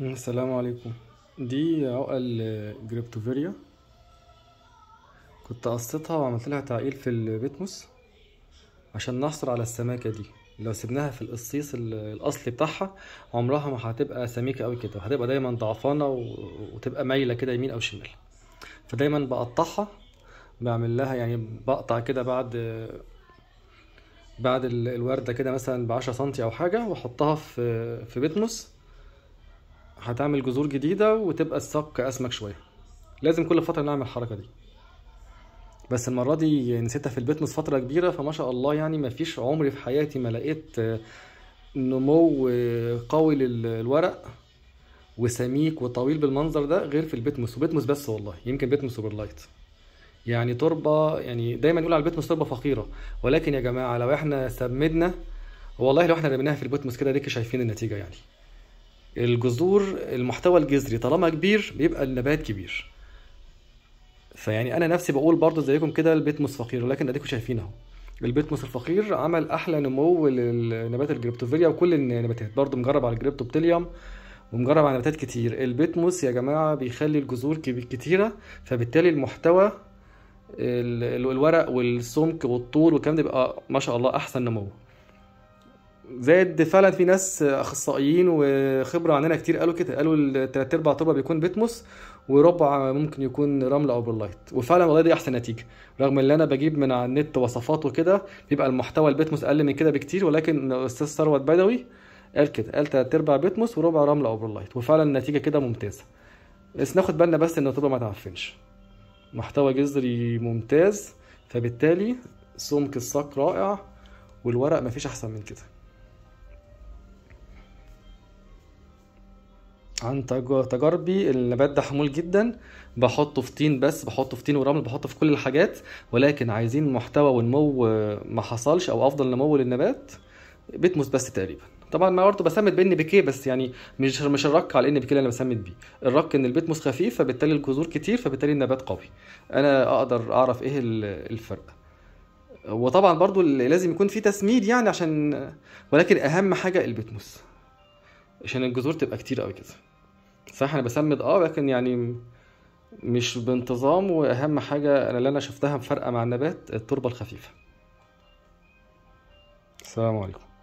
السلام عليكم دي عقل جريبتوفيريا كنت قصيتها وعملت لها تعقيل في البيتموس عشان نحصل على السماكه دي لو سيبناها في القصيص الاصلي بتاعها عمرها ما هتبقى سميكه قوي كده هتبقى دايما ضعفانه وتبقى مايله كده يمين او شمال فدايما بقطعها بعمل لها يعني بقطع كده بعد بعد الورده كده مثلا بعشرة سنتي او حاجه واحطها في في بيتموس هتعمل جذور جديدة وتبقى الساق أسمك شوية لازم كل فترة نعمل الحركة دي بس المرة دي نسيتها في البيتنس فترة كبيرة فما شاء الله يعني مفيش عمري في حياتي ما لقيت آه، نمو آه، قوي للورق وسميك وطويل بالمنظر ده غير في البيتموس وبيتموس بس والله يمكن بيتموس لايت يعني تربه يعني دايما يقول على البيتموس تربه فقيره ولكن يا جماعه لو احنا سمدنا والله لو احنا رميناها في البيتموس كده ديك شايفين النتيجه يعني الجذور المحتوى الجذري طالما كبير بيبقى النبات كبير فيعني انا نفسي بقول برضو زيكم كده البيتموس فقير ولكن اديكم شايفين اهو البيتموس الفقير عمل احلى نمو للنبات الجريبتوفيليا وكل النباتات برضو مجرب على الجريبتوبتيليوم ومجرب على نباتات كتير البيتموس يا جماعه بيخلي الجذور كتيره فبالتالي المحتوى الورق والسمك والطول والكلام ده بيبقى ما شاء الله احسن نمو زائد فعلا في ناس اخصائيين وخبره عندنا كتير قالوا كده قالوا التلات ارباع تربه بيكون بيتموس وربع ممكن يكون رمل او برلايت وفعلا والله دي احسن نتيجه رغم ان انا بجيب من على النت وصفات وكده بيبقى المحتوى البيتموس اقل من كده بكتير ولكن الاستاذ ثروت بدوي قال كده قال تلات ارباع بيتموس وربع رمل او برلايت وفعلا النتيجه كده ممتازه بس ناخد بالنا بس ان التربه ما تعفنش محتوى جذري ممتاز فبالتالي سمك الساق رائع والورق مفيش احسن من كده عن تجاربي النبات ده حمول جدا بحطه في طين بس بحطه في طين ورمل بحطه في كل الحاجات ولكن عايزين محتوى ونمو ما حصلش او افضل نمو للنبات بيتموس بس تقريبا طبعا ما برضه بسمد بان بكيه بس يعني مش مش الرك على ان بكيه اللي انا بسمد بيه الرك ان البيتموس خفيف فبالتالي الجذور كتير فبالتالي النبات قوي انا اقدر اعرف ايه الفرق وطبعا برضو لازم يكون في تسميد يعني عشان ولكن اهم حاجه البيتموس عشان الجذور تبقى كتير قوي كده صح انا بسمد اه لكن يعني مش بانتظام واهم حاجه انا اللي انا شفتها مفارقه مع النبات التربه الخفيفه السلام عليكم